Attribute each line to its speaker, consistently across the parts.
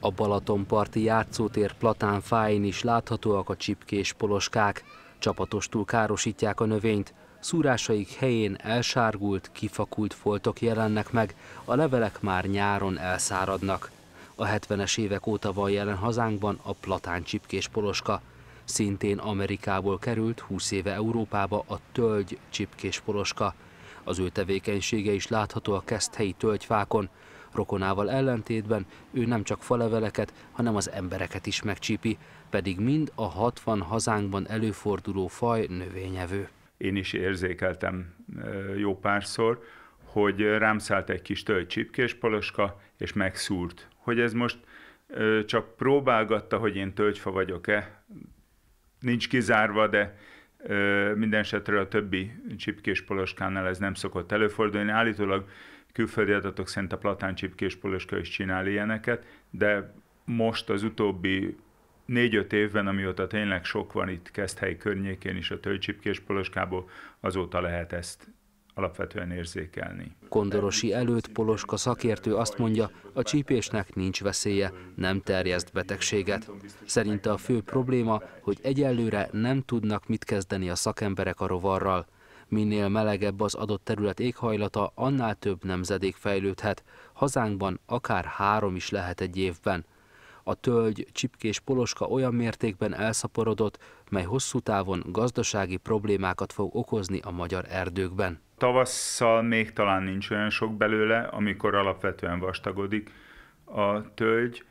Speaker 1: A Balatonparti játszótér platán fáin is láthatóak a csipkés poloskák. Csapatostul károsítják a növényt, szúrásaik helyén elsárgult, kifakult foltok jelennek meg, a levelek már nyáron elszáradnak. A 70-es évek óta van jelen hazánkban a platán csipkés poloska. Szintén Amerikából került 20 éve Európába a tölgy csipkés poloska. Az ő tevékenysége is látható a keszthelyi tölgyfákon, Rokonával ellentétben ő nem csak faleveleket, hanem az embereket is megcsípi, pedig mind a 60 hazánkban előforduló faj növényevő. Én is érzékeltem jó párszor,
Speaker 2: hogy rám szállt egy kis csipkés poloska, és megszúrt. Hogy ez most csak próbálgatta, hogy én tölgyfa vagyok-e, nincs kizárva, de minden esetre a többi csipkés poloskánál ez nem szokott előfordulni. Állítólag külföldi adatok szerint a platán csipkés poloska is csinál ilyeneket, de most az utóbbi négy-öt évben, amióta tényleg sok van itt Keszthely környékén is a tölcsipkés poloskából, azóta lehet ezt alapvetően érzékelni.
Speaker 1: Kondorosi előtt Poloska szakértő azt mondja, a csípésnek nincs veszélye, nem terjeszt betegséget. Szerinte a fő probléma, hogy egyelőre nem tudnak mit kezdeni a szakemberek a rovarral. Minél melegebb az adott terület éghajlata, annál több nemzedék fejlődhet. Hazánkban akár három is lehet egy évben. A tölgy, csipkés poloska olyan mértékben elszaporodott, mely hosszú távon gazdasági problémákat fog okozni a magyar erdőkben.
Speaker 2: Tavasszal még talán nincs olyan sok belőle, amikor alapvetően vastagodik a tölgy.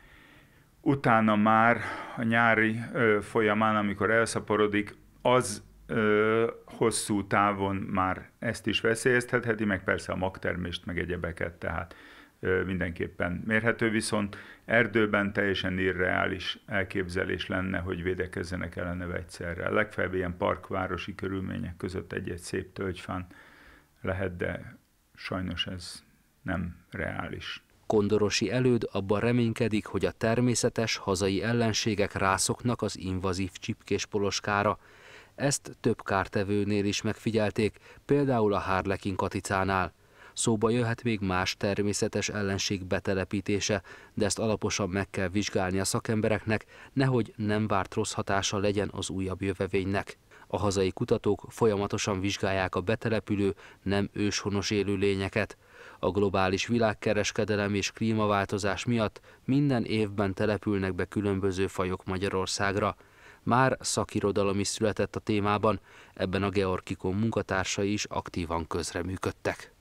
Speaker 2: Utána már a nyári ö, folyamán, amikor elszaporodik, az ö, hosszú távon már ezt is veszélyeztetheti, meg persze a magtermést, meg egyebeket, tehát ö, mindenképpen mérhető, viszont erdőben teljesen irreális elképzelés lenne, hogy védekezzenek ellene egyszerre. Legfeljebb ilyen parkvárosi körülmények között egy-egy szép tölgyfán lehet, de
Speaker 1: sajnos ez nem reális. Kondorosi előd abban reménykedik, hogy a természetes hazai ellenségek rászoknak az invazív csipkés poloskára. Ezt több kártevőnél is megfigyelték, például a Harlekin katicánál. Szóba jöhet még más természetes ellenség betelepítése, de ezt alaposan meg kell vizsgálni a szakembereknek, nehogy nem várt rossz hatása legyen az újabb jövevénynek. A hazai kutatók folyamatosan vizsgálják a betelepülő, nem őshonos élőlényeket. A globális világkereskedelem és klímaváltozás miatt minden évben települnek be különböző fajok Magyarországra. Már szakirodalom is született a témában, ebben a Georgikon munkatársai is aktívan közreműködtek.